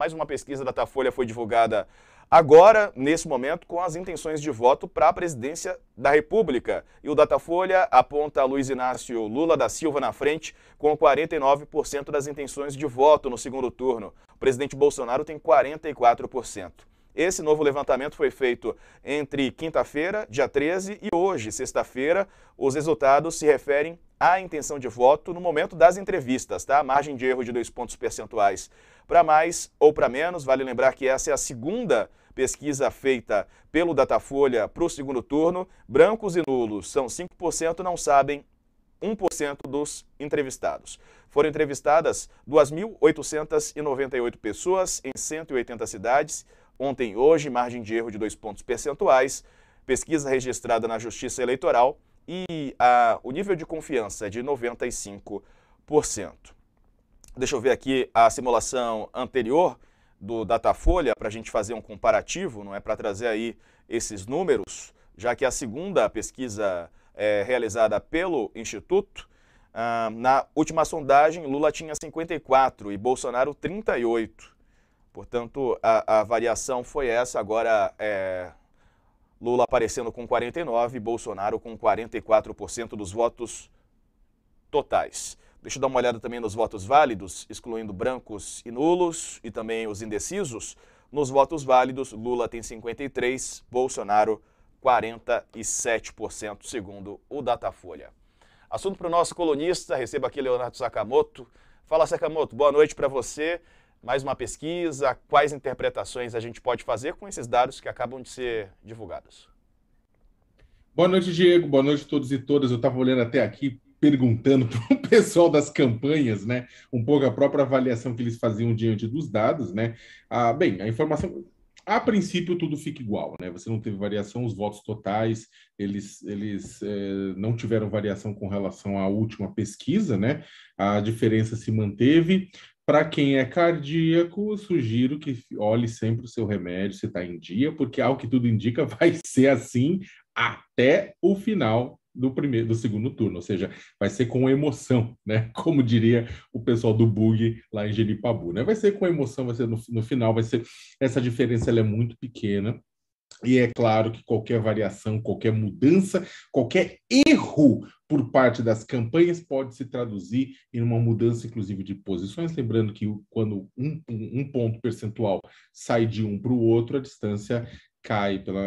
Mais uma pesquisa da Datafolha foi divulgada agora, nesse momento, com as intenções de voto para a presidência da República. E o Datafolha aponta Luiz Inácio Lula da Silva na frente, com 49% das intenções de voto no segundo turno. O presidente Bolsonaro tem 44%. Esse novo levantamento foi feito entre quinta-feira, dia 13, e hoje, sexta-feira. Os resultados se referem à intenção de voto no momento das entrevistas, tá? Margem de erro de dois pontos percentuais para mais ou para menos. Vale lembrar que essa é a segunda pesquisa feita pelo Datafolha para o segundo turno. Brancos e nulos são 5%, não sabem 1% dos entrevistados. Foram entrevistadas 2.898 pessoas em 180 cidades. Ontem hoje, margem de erro de dois pontos percentuais. Pesquisa registrada na Justiça Eleitoral e a, o nível de confiança é de 95%. Deixa eu ver aqui a simulação anterior do Datafolha para a gente fazer um comparativo, não é para trazer aí esses números, já que é a segunda pesquisa é, realizada pelo Instituto, ah, na última sondagem Lula tinha 54 e Bolsonaro 38. Portanto, a, a variação foi essa, agora é, Lula aparecendo com 49 e Bolsonaro com 44% dos votos totais. Deixa eu dar uma olhada também nos votos válidos, excluindo brancos e nulos e também os indecisos. Nos votos válidos, Lula tem 53, Bolsonaro 47%, segundo o Datafolha. Assunto para o nosso colunista, receba aqui Leonardo Sakamoto. Fala Sakamoto, boa noite para você. Mais uma pesquisa, quais interpretações a gente pode fazer com esses dados que acabam de ser divulgados? Boa noite, Diego. Boa noite a todos e todas. Eu estava olhando até aqui perguntando para o pessoal das campanhas, né, um pouco a própria avaliação que eles faziam diante dos dados, né, ah, bem, a informação, a princípio tudo fica igual, né, você não teve variação, os votos totais, eles, eles eh, não tiveram variação com relação à última pesquisa, né, a diferença se manteve, para quem é cardíaco, sugiro que olhe sempre o seu remédio, se está em dia, porque ao que tudo indica, vai ser assim até o final do primeiro, do segundo turno, ou seja, vai ser com emoção, né? Como diria o pessoal do Bug lá em Genipabu, né? Vai ser com emoção, vai ser no, no final, vai ser essa diferença ela é muito pequena. E é claro que qualquer variação, qualquer mudança, qualquer erro por parte das campanhas pode se traduzir em uma mudança, inclusive, de posições. Lembrando que quando um, um ponto percentual sai de um para o outro, a distância cai, pela,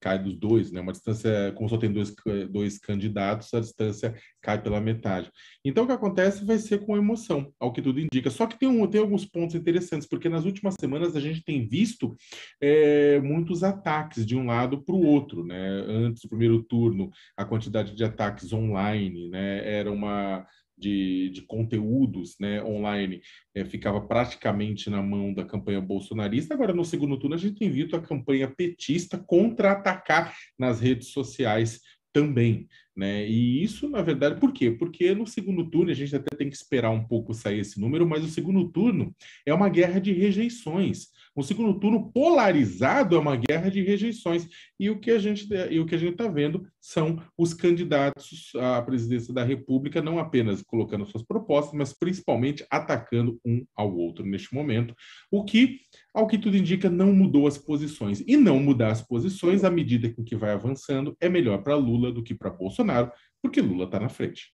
cai dos dois, né? Uma distância, como só tem dois, dois candidatos, a distância cai pela metade. Então, o que acontece vai ser com emoção, ao que tudo indica. Só que tem, um, tem alguns pontos interessantes, porque nas últimas semanas a gente tem visto é, muitos ataques de um lado para o outro, né? Antes do primeiro turno, a quantidade de ataques online, né? Era uma de, de conteúdos né, online é, ficava praticamente na mão da campanha bolsonarista. Agora, no segundo turno, a gente tem visto a campanha petista contra-atacar nas redes sociais também, né? E isso, na verdade, por quê? Porque no segundo turno, a gente até tem que esperar um pouco sair esse número, mas o segundo turno é uma guerra de rejeições. Um segundo turno polarizado é uma guerra de rejeições. E o que a gente e o que a gente está vendo são os candidatos à presidência da República não apenas colocando suas propostas, mas principalmente atacando um ao outro neste momento, o que, ao que tudo indica, não mudou as posições. E não mudar as posições à medida que vai avançando é melhor para Lula do que para Bolsonaro, porque Lula está na frente.